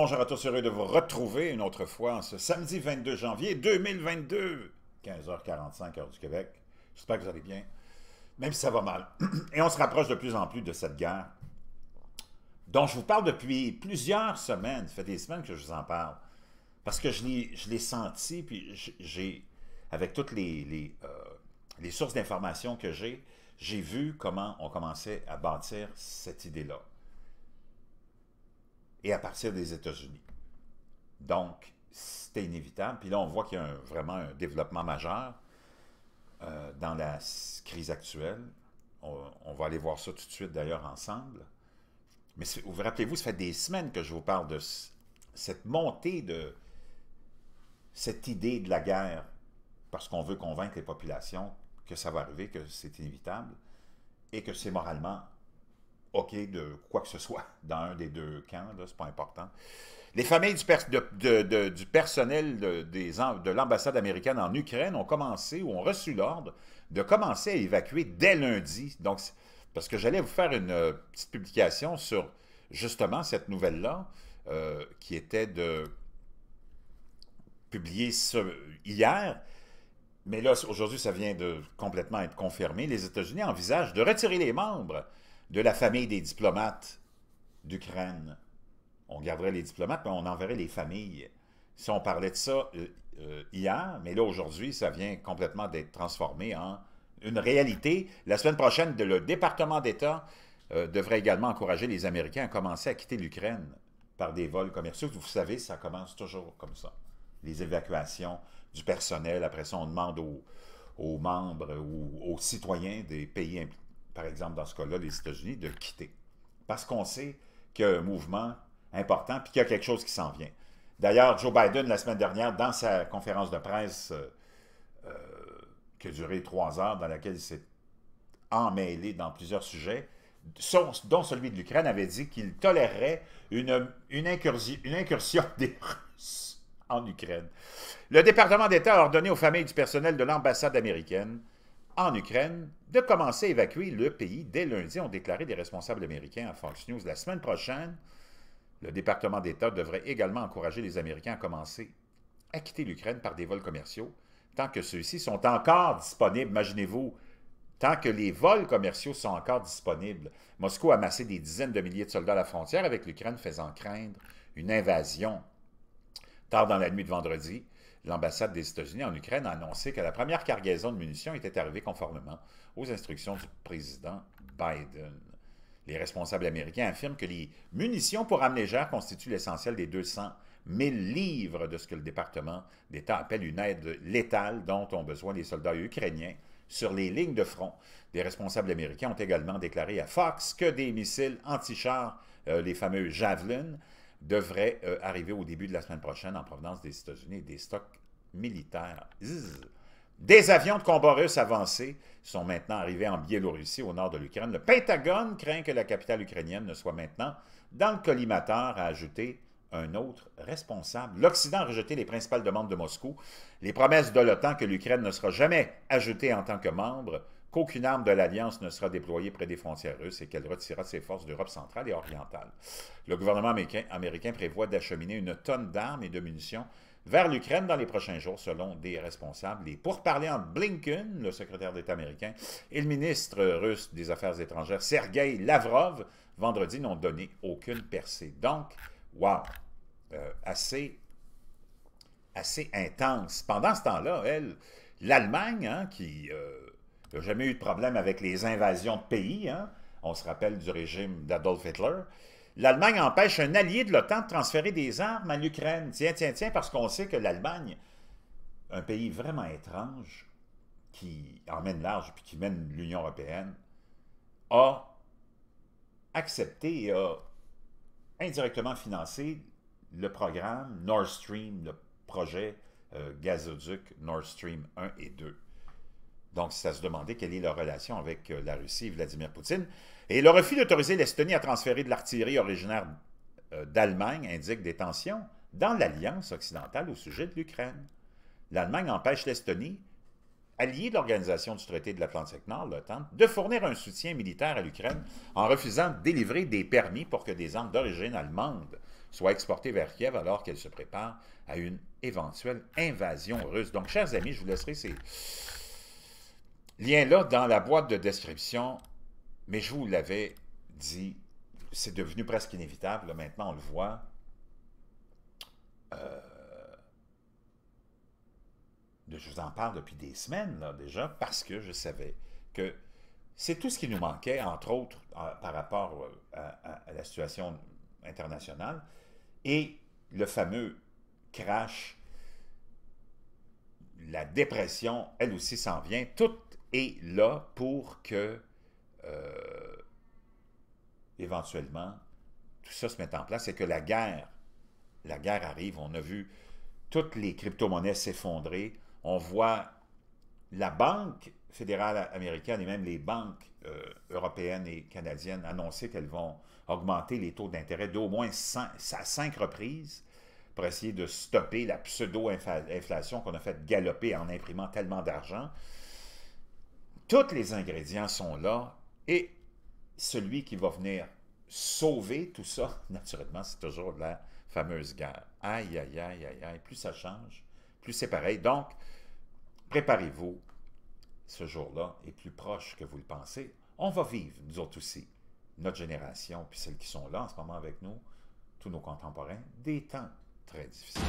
bonjour à tous, heureux de vous retrouver une autre fois ce samedi 22 janvier 2022, 15h45 heure du Québec. J'espère que vous allez bien, même si ça va mal. Et on se rapproche de plus en plus de cette guerre dont je vous parle depuis plusieurs semaines. Ça fait des semaines que je vous en parle. Parce que je l'ai senti, puis j'ai, avec toutes les, les, euh, les sources d'informations que j'ai, j'ai vu comment on commençait à bâtir cette idée-là et à partir des États-Unis. Donc, c'était inévitable. Puis là, on voit qu'il y a vraiment un développement majeur euh, dans la crise actuelle. On, va aller voir ça tout de suite, d'ailleurs, ensemble. Mais vous rappelez-vous, ça fait des semaines que je vous parle de cette montée de cette idée de la guerre, parce qu'on veut convaincre les populations que ça va arriver, que c'est inévitable, et que c'est moralement OK, de quoi que ce soit dans un des deux camps, ce n'est pas important. Les familles du, du personnel de l'ambassade américaine en Ukraine ont commencé ou ont reçu l'ordre de commencer à évacuer dès lundi. Donc, parce que j'allais vous faire une euh, petite publication sur justement cette nouvelle-là, euh, qui était de publiée hier, mais là, aujourd'hui, ça vient de complètement être confirmé. Les États-Unis envisagent de retirer les membres de la famille des diplomates d'Ukraine. On garderait les diplomates, mais on enverrait les familles. Si on parlait de ça euh, euh, hier, mais là aujourd'hui, ça vient complètement d'être transformé en une réalité. La semaine prochaine, le département d'État euh, devrait également encourager les Américains à commencer à quitter l'Ukraine par des vols commerciaux. Vous savez, ça commence toujours comme ça. Les évacuations du personnel, après ça, on demande aux, membres ou aux citoyens des pays impliqués par exemple dans ce cas-là, les États-Unis, de le quitter. Parce qu'on sait qu'il y a un mouvement important puis qu'il y a quelque chose qui s'en vient. D'ailleurs, Joe Biden, la semaine dernière, dans sa conférence de presse euh, euh, qui a duré trois heures, dans laquelle il s'est emmêlé dans plusieurs sujets, dont celui de l'Ukraine, avait dit qu'il tolérerait une, une incursion des Russes en Ukraine. Le département d'État a ordonné aux familles du personnel de l'ambassade américaine en Ukraine de commencer à évacuer le pays dès lundi, ont déclaré des responsables américains à Fox News. La semaine prochaine, le département d'État devrait également encourager les Américains à commencer à quitter l'Ukraine par des vols commerciaux tant que ceux-ci sont encore disponibles. Imaginez-vous, tant que les vols commerciaux sont encore disponibles. Moscou a massé des dizaines de milliers de soldats à la frontière avec l'Ukraine, faisant craindre une invasion Tard dans la nuit de vendredi, l'ambassade des États-Unis en Ukraine a annoncé que la première cargaison de munitions était arrivée conformément aux instructions du président Biden. Les responsables américains affirment que les munitions pour armes constituent l'essentiel des 200 000 livres de ce que le département d'État appelle une aide létale dont ont besoin les soldats ukrainiens sur les lignes de front. Des responsables américains ont également déclaré à Fox que des missiles anti-chars, euh, les fameux Javelins », devrait euh, arriver au début de la semaine prochaine en provenance des États-Unis des stocks militaires. Des avions de combat russes avancés sont maintenant arrivés en Biélorussie, au nord de l'Ukraine. Le Pentagone craint que la capitale ukrainienne ne soit maintenant dans le collimateur, a ajouté un autre responsable. L'Occident a rejeté les principales demandes de Moscou, les promesses de l'OTAN que l'Ukraine ne sera jamais ajoutée en tant que membre, qu'aucune arme de l'Alliance ne sera déployée près des frontières russes et qu'elle retirera ses forces d'Europe centrale et orientale. Le gouvernement américain, américain prévoit d'acheminer une tonne d'armes et de munitions vers l'Ukraine dans les prochains jours, selon des responsables. Et pour parler entre Blinken, le secrétaire d'État américain, et le ministre russe des Affaires étrangères, Sergei Lavrov, vendredi, n'ont donné aucune percée. Donc, wow, euh, assez, intense. Pendant ce temps-là, l'Allemagne, hein, qui... Euh, il n'y a jamais eu de problème avec les invasions de pays. Hein. On se rappelle du régime d'Adolf Hitler. L'Allemagne empêche un allié de l'OTAN de transférer des armes à l'Ukraine. Tiens, tiens, tiens, parce qu'on sait que l'Allemagne, un pays vraiment étrange, qui emmène large puis qui mène l'Union européenne, a accepté et a indirectement financé le programme Nord Stream, le projet euh, gazoduc Nord Stream 1 et 2. Donc, ça se demandait quelle est leur relation avec euh, la Russie Vladimir Poutine. Et le refus d'autoriser l'Estonie à transférer de l'artillerie originaire euh, d'Allemagne indique des tensions dans l'alliance occidentale au sujet de l'Ukraine. L'Allemagne empêche l'Estonie, alliée de l'Organisation du Traité de l'Atlantique Nord, l'OTAN, de fournir un soutien militaire à l'Ukraine en refusant de délivrer des permis pour que des armes d'origine allemande soient exportées vers Kiev alors qu'elle se prépare à une éventuelle invasion russe. Donc, chers amis, je vous laisserai ces, Lien là dans la boîte de description, mais je vous l'avais dit, c'est devenu presque inévitable, maintenant on le voit. Euh, je vous en parle depuis des semaines déjà, parce que je savais que c'est tout ce qui nous manquait, entre autres euh, par rapport euh, à, la situation internationale, et le fameux crash, la dépression, elle aussi s'en vient, toutes et là pour que, euh, éventuellement, tout ça se mette en place c'est que la guerre, la guerre arrive. On a vu toutes les crypto-monnaies s'effondrer. On voit la Banque fédérale américaine et même les banques euh, européennes et canadiennes annoncer qu'elles vont augmenter les taux d'intérêt d'au moins à cinq reprises pour essayer de stopper la pseudo-inflation qu'on a fait galoper en imprimant tellement d'argent tous les ingrédients sont là et celui qui va venir sauver tout ça, naturellement, c'est toujours la fameuse guerre. Aïe, aïe, aïe, aïe, aïe. Plus ça change, plus c'est pareil. Donc, préparez-vous. Ce jour-là est plus proche que vous le pensez. On va vivre, nous autres aussi, notre génération, puis celles qui sont là en ce moment avec nous, tous nos contemporains, des temps très difficiles.